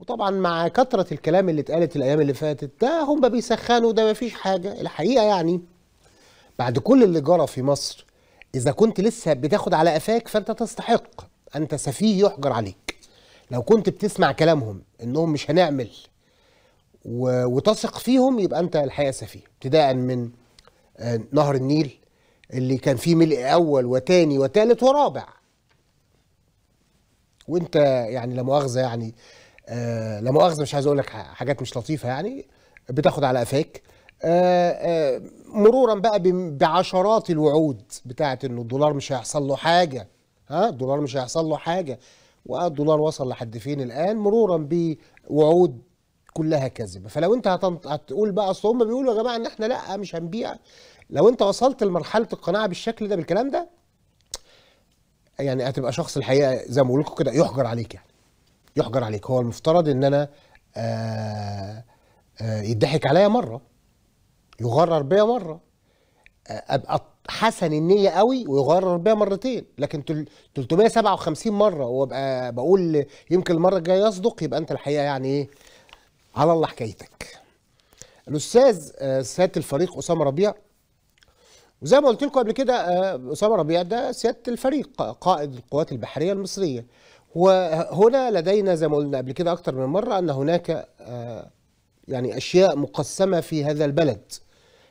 وطبعا مع كثرة الكلام اللي اتقالت الأيام اللي فاتت ده هم بيسخنوا ده مفيش حاجة الحقيقة يعني بعد كل اللي جرى في مصر إذا كنت لسه بتاخد على قفاك فأنت تستحق أنت سفيه يحجر عليك لو كنت بتسمع كلامهم إنهم مش هنعمل و... وتثق فيهم يبقى أنت الحقيقة سفيه ابتداء من آه، نهر النيل اللي كان فيه ملء أول وتاني وتالت ورابع وأنت يعني لا مؤاخذة يعني آه، لا مؤاخذه مش عايز اقول لك حاجات مش لطيفه يعني بتاخد على قفاك آه، آه، مرورا بقى بعشرات الوعود بتاعه انه الدولار مش هيحصل له حاجه ها الدولار مش هيحصل له حاجه والدولار وصل لحد فين الان مرورا بوعود كلها كذبه فلو انت هتقول بقى اصل هم بيقولوا يا جماعه ان احنا لا مش هنبيع لو انت وصلت لمرحله القناعه بالشكل ده بالكلام ده يعني هتبقى شخص الحقيقه زي ما بقول لكم كده يحجر عليك يعني يحجر عليك هو المفترض ان انا آآ آه، آآ آه، يضحك عليا مره يغرر بيا مره آه، ابقى حسن النيه قوي ويغرر بيا مرتين لكن 357 مره وابقى بقول يمكن المره الجايه يصدق يبقى انت الحقيقه يعني ايه على الله حكايتك الاستاذ سياده الفريق اسامه ربيع وزي ما قلت لكم قبل كده اسامه ربيع ده سياده الفريق قائد القوات البحريه المصريه وهنا لدينا زي ما قلنا قبل كده أكتر من مرة أن هناك آه، يعني أشياء مقسمة في هذا البلد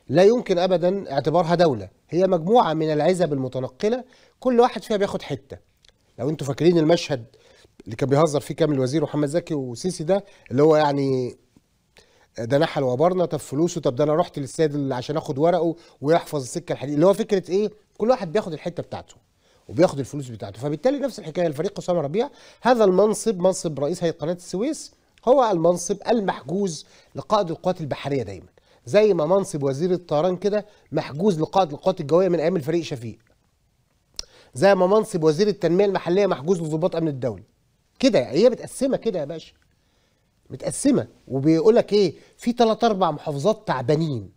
لا يمكن أبدا اعتبارها دولة هي مجموعة من العزب المتنقلة كل واحد فيها بياخد حتة لو أنتوا فاكرين المشهد اللي كان بيهزر فيه كامل الوزير محمد زكي وسيسي ده اللي هو يعني آه، ده نحل وبرنا طب فلوسه طب ده انا رحت للسيد اللي عشان اخد ورقه ويحفظ السكه الحديد اللي هو فكره ايه كل واحد بياخد الحته بتاعته وبياخد الفلوس بتاعته فبالتالي نفس الحكايه الفريق اسامه ربيع هذا المنصب منصب رئيس هيئه قناه السويس هو المنصب المحجوز لقائد القوات البحريه دايما زي ما منصب وزير الطيران كده محجوز لقائد القوات الجويه من ايام الفريق شفيق زي ما منصب وزير التنميه المحليه محجوز لضباط امن الدولي كده يعني هي متقسمه كده يا باشا متقسمه وبيقول لك ايه في ثلاث اربع محافظات تعبانين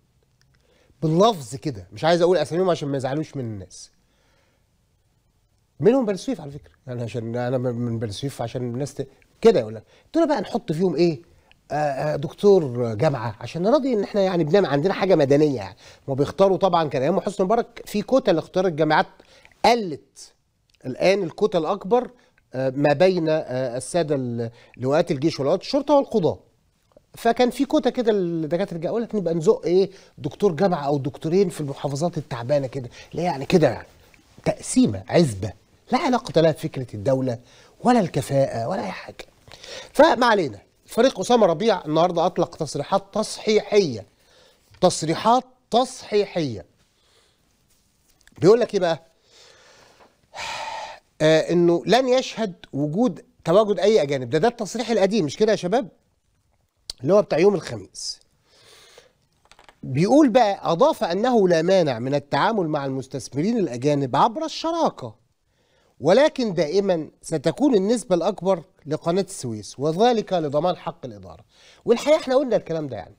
باللفظ كده مش عايز اقول اساميهم عشان ما يزعلوش من الناس منهم بني سويف على فكره يعني عشان انا من بني سويف عشان الناس ت... كده يقول لك قلت له بقى نحط فيهم ايه آه، آه، دكتور جامعه عشان نراضي ان احنا يعني بنعمل عندنا حاجه مدنيه يعني ما بيختاروا طبعا كان ايام حسني مبارك في كتل اختيار الجامعات قلت الان الكتل الاكبر آه، ما بين الساده لواءات الجيش ولواءات الشرطه والقضاه فكان في كوتا كده الدكاتره الجامعه لك نبقى نزق ايه دكتور جامعه او دكتورين في المحافظات التعبانه كده لا يعني كده يعني تقسيمه عزبه لا علاقة لها بفكرة الدولة ولا الكفاءة ولا أي حاجة فما علينا فريق أسامة ربيع النهاردة أطلق تصريحات تصحيحية تصريحات تصحيحية بيقول لك إيه بقى آه إنه لن يشهد وجود تواجد أي أجانب ده ده التصريح القديم مش كده يا شباب اللي هو بتاع يوم الخميس بيقول بقى أضاف أنه لا مانع من التعامل مع المستثمرين الأجانب عبر الشراكة ولكن دائما ستكون النسبة الأكبر لقناة السويس وذلك لضمان حق الإدارة والحقيقة احنا قلنا الكلام ده يعني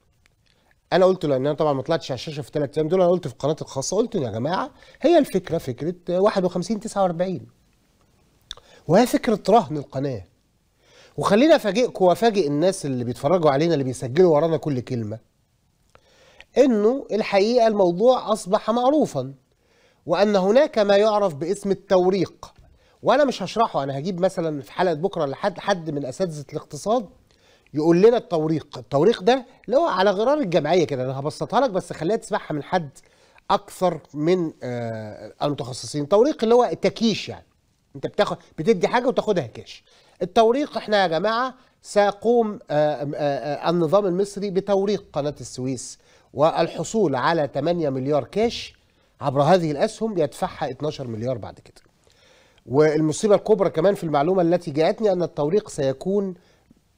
انا قلت لان انا طبعا ما طلعتش على الشاشه في ثلاث ايام دول انا قلت في القناه الخاصه قلت يا جماعه هي الفكره فكره 51 49 وهي فكره رهن القناه وخلينا افاجئكم وافاجئ الناس اللي بيتفرجوا علينا اللي بيسجلوا ورانا كل كلمه انه الحقيقه الموضوع اصبح معروفا وان هناك ما يعرف باسم التوريق وانا مش هشرحه انا هجيب مثلا في حلقه بكره لحد حد من اساتذه الاقتصاد يقول لنا التوريق التوريق ده اللي هو على غرار الجمعيه كده انا هبسطها لك بس خليها تسمعها من حد اكثر من آه المتخصصين توريق اللي هو التكيش يعني انت بتاخد بتدي حاجه وتاخدها كاش التوريق احنا يا جماعه سيقوم آه، آه، آه، النظام المصري بتوريق قناه السويس والحصول على 8 مليار كاش عبر هذه الاسهم يدفعها 12 مليار بعد كده والمصيبه الكبرى كمان في المعلومه التي جاءتني ان التوريق سيكون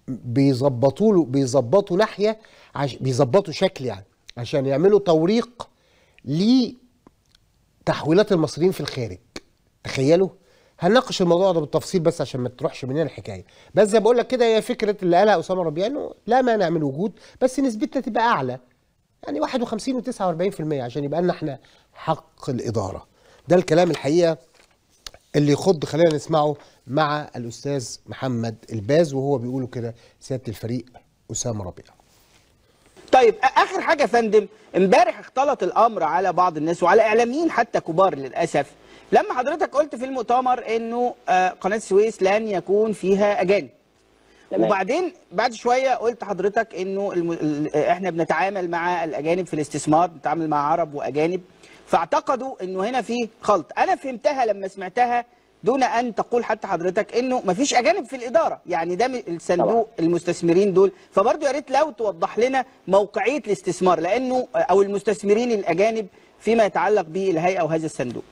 بيظبطوا له بيظبطوا ناحيه عش بيظبطوا شكل يعني عشان يعملوا توريق لتحويلات المصريين في الخارج تخيلوا هنناقش الموضوع ده بالتفصيل بس عشان ما تروحش مننا الحكايه بس زي بقول لك كده هي فكره اللي قالها اسامه ربيان لا مانع من وجود بس نسبتنا تبقى اعلى يعني 51 و49% عشان يبقى لنا احنا حق الاداره ده الكلام الحقيقه اللي يخض خلينا نسمعه مع الاستاذ محمد الباز وهو بيقولوا كده سياده الفريق اسامه ربيع طيب اخر حاجه يا فندم امبارح اختلط الامر على بعض الناس وعلى اعلاميين حتى كبار للاسف لما حضرتك قلت في المؤتمر انه قناه السويس لن يكون فيها اجانب وبعدين بعد شويه قلت حضرتك انه احنا بنتعامل مع الاجانب في الاستثمار بنتعامل مع عرب واجانب فاعتقدوا انه هنا في خلط انا فهمتها لما سمعتها دون ان تقول حتى حضرتك انه مفيش اجانب في الاداره يعني ده الصندوق المستثمرين دول فبرضه يا ريت لو توضح لنا موقعيه الاستثمار لانه او المستثمرين الاجانب فيما يتعلق بالهيئه وهذا الصندوق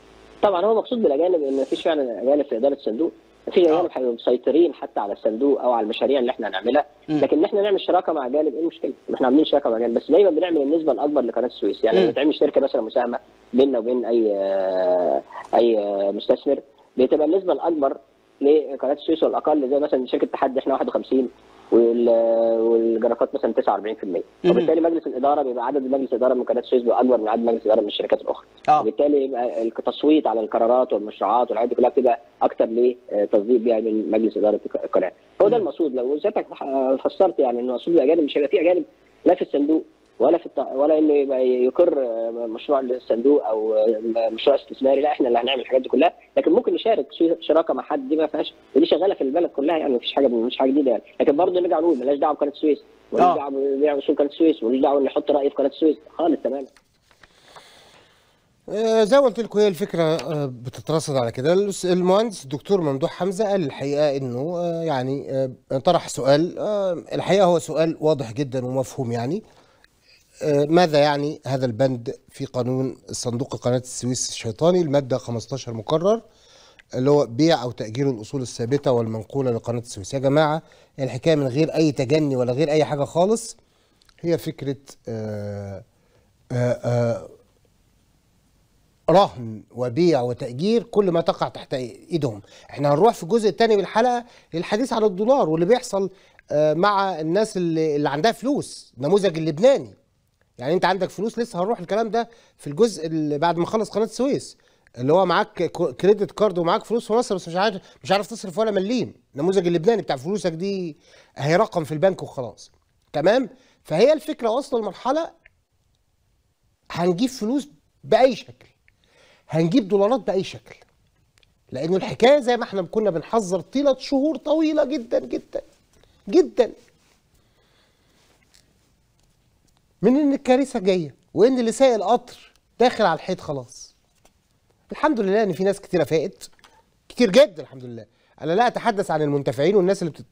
طبعا هو مقصود بالاجانب ان مفيش فعلا اجانب في اداره الصندوق في آه. عيال هيبقوا مسيطرين حتى على الصندوق او على المشاريع اللي احنا هنعملها لكن ان احنا نعمل شراكه مع جانب ايه المشكله؟ احنا عاملين شراكه مع جانب بس دايما بنعمل النسبه الاكبر لقناه السويس يعني لما تعمل شركه مثلا مساهمه بيننا وبين اي آه، اي آه، مستثمر بتبقى النسبه الاكبر لقناه السويس والاقل زي مثلا شركه تحدي احنا 51 والجرافات مثلا 49% وبالتالي مجلس الاداره بيبقى عدد مجلس الاداره من قناه السويس اكبر من عدد مجلس الاداره من الشركات الاخرى آه. وبالتالي يبقى التصويت على القرارات والمشروعات والحاجات دي كلها بتبقى اكثر لتصديق آه، بيها من مجلس اداره القناه هو ده المقصود لو سيادتك آه، فسرت يعني ان المقصود الاجانب مش هيبقى في اجانب لا في الصندوق ولا في الط... ولا انه يبقى يقر مشروع الصندوق او مشروع استثماري لا احنا اللي هنعمل الحاجات دي كلها لكن ممكن نشارك شراكه مع حد دي ما فيهاش ودي شغاله في البلد كلها يعني مفيش حاجه مش حاجه جديده يعني لكن برضه نرجع نقول ملاش دعوه بقناه السويس آه. ملاش دعوه ببيع وشو قناه السويس ملاش دعوه ان يحط راي في قناه السويس خالص تماما آه، زي ما قلت لكم هي الفكره آه، بتترصد على كده المهندس الدكتور ممدوح حمزه قال الحقيقه انه يعني طرح سؤال الحقيقه هو سؤال واضح جدا ومفهوم يعني آه، ماذا يعني هذا البند في قانون صندوق قناة السويس الشيطاني المادة 15 مقرر اللي هو بيع أو تأجير الأصول الثابتة والمنقولة لقناة السويس يا جماعة الحكاية من غير أي تجني ولا غير أي حاجة خالص هي فكرة آآ آه، آآ آه، رهن وبيع وتأجير كل ما تقع تحت ايدهم احنا هنروح في الجزء الثاني من الحلقة للحديث عن الدولار واللي بيحصل مع الناس اللي, اللي عندها فلوس النموذج اللبناني يعني انت عندك فلوس لسه هنروح الكلام ده في الجزء اللي بعد ما خلص قناه السويس اللي هو معاك كريدت كارد ومعاك فلوس في مصر بس مش عارف مش عارف تصرف ولا مليم النموذج اللبناني بتاع فلوسك دي هي رقم في البنك وخلاص تمام فهي الفكره واصله لمرحله هنجيب فلوس باي شكل هنجيب دولارات باي شكل لانه الحكايه زي ما احنا كنا بنحذر طيله شهور طويله جدا جدا جدا من ان الكارثه جايه وان اللي سايق القطر داخل على الحيط خلاص الحمد لله ان في ناس كتيره فائت كتير جدا الحمد لله انا لا اتحدث عن المنتفعين والناس اللي بتت...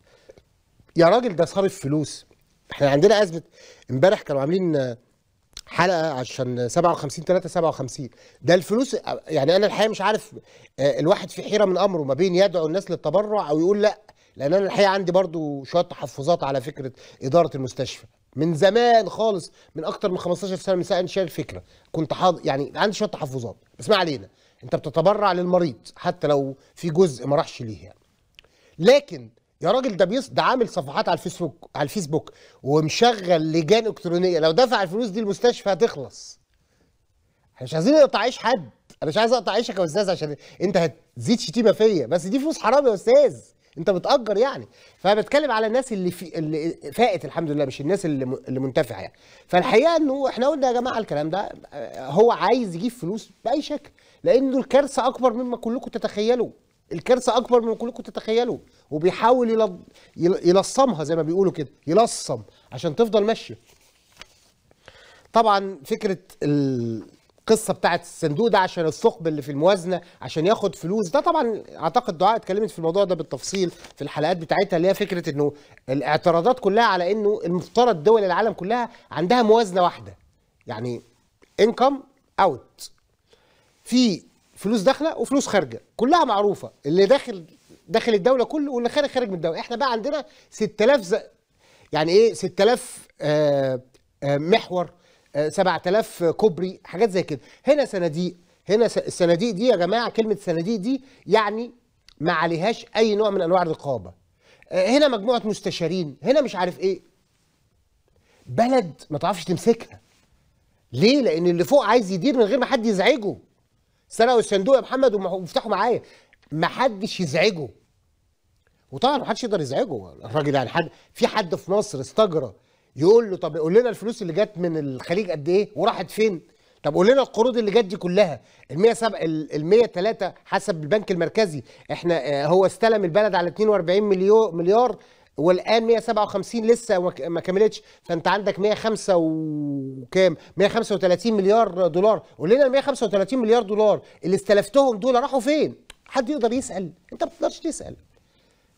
يا راجل ده صارف فلوس احنا عندنا ازمه امبارح كانوا عاملين حلقه عشان 57 3 57 ده الفلوس يعني انا الحقيقه مش عارف آه، الواحد في حيره من امره ما بين يدعو الناس للتبرع او يقول لا لان انا الحقيقه عندي برضو شويه تحفظات على فكره اداره المستشفى من زمان خالص من اكتر من 15 سنه من ساعه انشاء الفكره كنت حاضر يعني عندي شويه تحفظات بس ما علينا انت بتتبرع للمريض حتى لو في جزء ما راحش ليه يعني. لكن يا راجل ده بيص ده عامل صفحات على الفيسبوك على الفيسبوك ومشغل لجان الكترونيه لو دفع الفلوس دي المستشفى هتخلص احنا مش عايزين نقطع عيش حد انا مش عايز اقطع عيشك يا استاذ عشان انت هتزيد شتيمه فيا بس دي فلوس حرام يا استاذ انت بتاجر يعني فبتكلم على الناس اللي في اللي فائت الحمد لله مش الناس اللي اللي منتفعه يعني فالحقيقه انه احنا قلنا يا جماعه الكلام ده هو عايز يجيب فلوس باي شكل لانه الكارثه اكبر مما كلكم تتخيلوا الكارثه اكبر مما كلكم تتخيلوا وبيحاول يل... يلصمها زي ما بيقولوا كده يلصم عشان تفضل ماشيه طبعا فكره ال... القصه بتاعه الصندوق ده عشان الثقب اللي في الموازنه عشان ياخد فلوس ده طبعا اعتقد دعاء اتكلمت في الموضوع ده بالتفصيل في الحلقات بتاعتها اللي هي فكره انه الاعتراضات كلها على انه المفترض دول العالم كلها عندها موازنه واحده يعني انكم اوت في فلوس داخله وفلوس خارجه كلها معروفه اللي داخل داخل الدوله كله واللي خارج خارج من الدوله احنا بقى عندنا 6000 ز... يعني ايه 6000 آه، آه، محور 7000 آه، كوبري حاجات زي كده هنا صناديق هنا الصناديق دي يا جماعه كلمه صناديق دي يعني ما عليهاش اي نوع من انواع الرقابه آه، هنا مجموعه مستشارين هنا مش عارف ايه بلد ما تعرفش تمسكها ليه لان اللي فوق عايز يدير من غير ما حد يزعجه سرقوا الصندوق يا محمد وافتحوا معايا ما حدش يزعجه وطبعا ما حدش يقدر يزعجه الراجل يعني حد في حد في مصر استجرى يقول له طب قول لنا الفلوس اللي جت من الخليج قد ايه وراحت فين طب قول لنا القروض اللي جت دي كلها ال 107 ال 103 حسب البنك المركزي احنا آه، هو استلم البلد على 42 مليون مليار والان 157 لسه ما كملتش فانت عندك 105 وكام 135 مليار دولار قول لنا ال 135 مليار دولار اللي استلفتهم دول راحوا فين حد يقدر يسال انت ما تقدرش تسال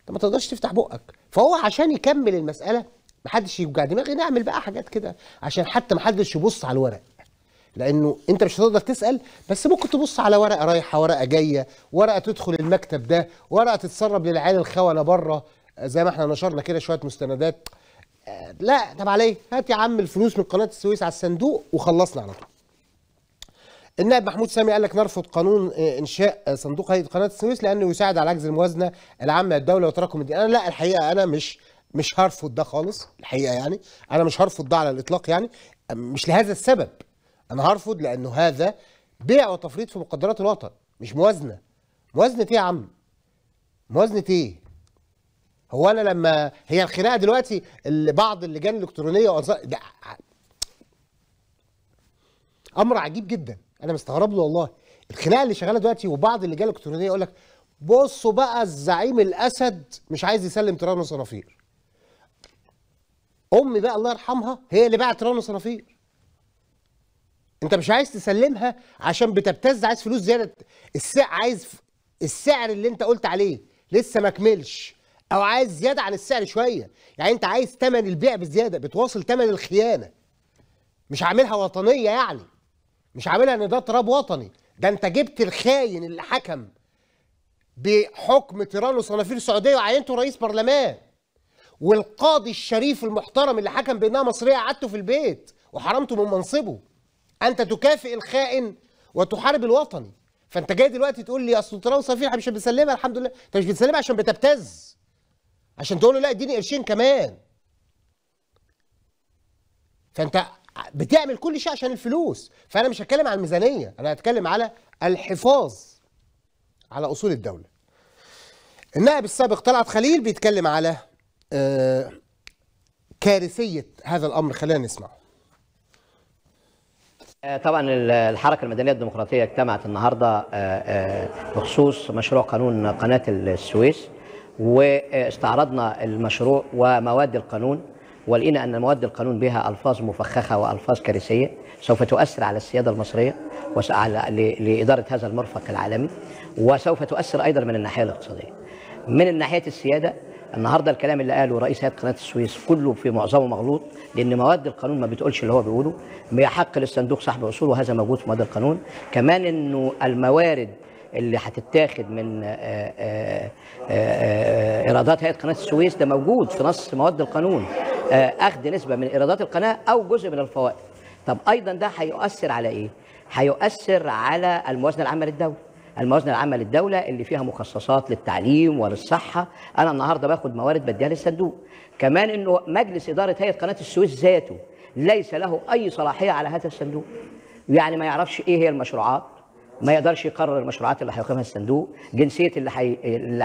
انت ما تقدرش تفتح بقك فهو عشان يكمل المساله محدش يوجع دماغي نعمل بقى حاجات كده عشان حتى محدش يبص على الورق لانه انت مش هتقدر تسال بس ممكن تبص على ورقه رايحه ورقه جايه ورقه تدخل المكتب ده ورقه تتسرب للعيال الخونه بره زي ما احنا نشرنا كده شويه مستندات آه، لا طب عليه هات يا عم الفلوس من قناه السويس على الصندوق وخلصنا على طول النائب محمود سامي قال لك نرفض قانون آه، انشاء آه، صندوق هيئه قناه السويس لانه يساعد على عجز الموازنه العامه للدوله وتراكم الدين انا لا الحقيقه انا مش مش هرفض ده خالص الحقيقه يعني انا مش هرفض ده على الاطلاق يعني مش لهذا السبب انا هرفض لانه هذا بيع وتفريط في مقدرات الوطن مش موازنه موازنه ايه يا عم موازنه ايه هو انا لما هي الخناقه دلوقتي اللي بعض اللجان الالكترونيه وأنصار... ده امر عجيب جدا انا مستغرب له والله الخناقه اللي شغاله دلوقتي وبعض اللجان الالكترونيه يقول لك بصوا بقى الزعيم الاسد مش عايز يسلم تيران وصنافير امي بقى الله يرحمها هي اللي باعت رنا صنافير انت مش عايز تسلمها عشان بتبتز عايز فلوس زياده السعر عايز السعر اللي انت قلت عليه لسه ما كملش او عايز زياده عن السعر شويه يعني انت عايز ثمن البيع بزياده بتواصل ثمن الخيانه مش عاملها وطنيه يعني مش عاملها ان ده تراب وطني ده انت جبت الخاين اللي حكم بحكم تيران وصنافير السعوديه وعينته رئيس برلمان والقاضي الشريف المحترم اللي حكم بانها مصريه قعدته في البيت وحرمته من منصبه انت تكافئ الخائن وتحارب الوطني فانت جاي دلوقتي تقول لي اصل تراوي صفيحه مش بنسلمها الحمد لله انت مش بتسلمها عشان بتبتز عشان تقول له لا اديني قرشين كمان فانت بتعمل كل شيء عشان الفلوس فانا مش هتكلم على الميزانيه انا هتكلم على الحفاظ على اصول الدوله النائب السابق طلعت خليل بيتكلم على آه، كارثيه هذا الامر خلينا نسمعه آه، طبعا الحركه المدنيه الديمقراطيه اجتمعت النهارده آه، بخصوص مشروع قانون قناه السويس واستعرضنا المشروع ومواد القانون ولقينا ان مواد القانون بها الفاظ مفخخه والفاظ كارثيه سوف تؤثر على السياده المصريه وعلى لاداره هذا المرفق العالمي وسوف تؤثر ايضا من الناحيه الاقتصاديه. من الناحيه السياده النهارده الكلام اللي قاله رئيس هيئه قناه السويس كله في معظمه مغلوط لان مواد القانون ما بتقولش اللي هو بيقوله بيحق للصندوق صاحب الاصول وهذا موجود في مواد القانون كمان انه الموارد اللي هتتاخد من آه، آه، آه، ايرادات هيئه قناه السويس ده موجود في نص مواد القانون اخذ نسبه من ايرادات القناه او جزء من الفوائد طب ايضا ده هيؤثر على ايه هيؤثر على الموازنه العامه للدوله الموازنه العامه للدوله اللي فيها مخصصات للتعليم وللصحه انا النهارده باخد موارد بديها للصندوق كمان انه مجلس اداره هيئه قناه السويس ذاته ليس له اي صلاحيه على هذا الصندوق يعني ما يعرفش ايه هي المشروعات ما يقدرش يقرر المشروعات اللي هيقيمها الصندوق جنسيه اللي حي... اللي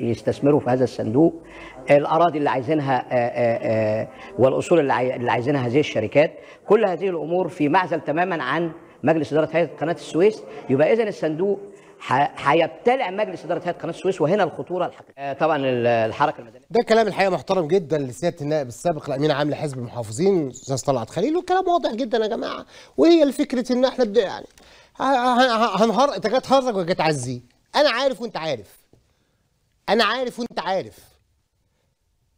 هيستثمروا في هذا الصندوق الاراضي اللي عايزينها آآ آآ والاصول اللي, عاي... اللي عايزينها هذه الشركات كل هذه الامور في معزل تماما عن مجلس اداره هيئه قناه السويس يبقى اذا الصندوق هيبتلع مجلس اداره هيئه قناه السويس وهنا الخطوره الحقيقيه آه، طبعا الحركه المدنيه ده كلام الحقيقه محترم جدا لسياده النائب السابق الامين عام لحزب المحافظين استاذ طلعت خليل والكلام واضح جدا يا جماعه وهي الفكره ان احنا يعني هنهر انت جاي تهرج وجاي تعزي انا عارف وانت عارف انا عارف وانت عارف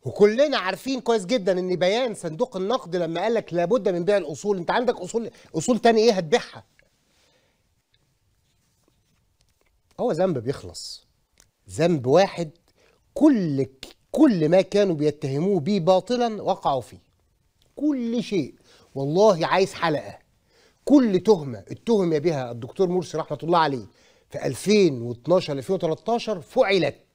وكلنا عارفين كويس جدا ان بيان صندوق النقد لما قال لك لابد من بيع الاصول انت عندك اصول اصول تاني ايه هتبيعها هو ذنب بيخلص ذنب واحد كل كل ما كانوا بيتهموه بيه باطلا وقعوا فيه كل شيء والله عايز حلقه كل تهمه اتهم بها الدكتور مرسي رحمه الله عليه في 2012 2013 فعلت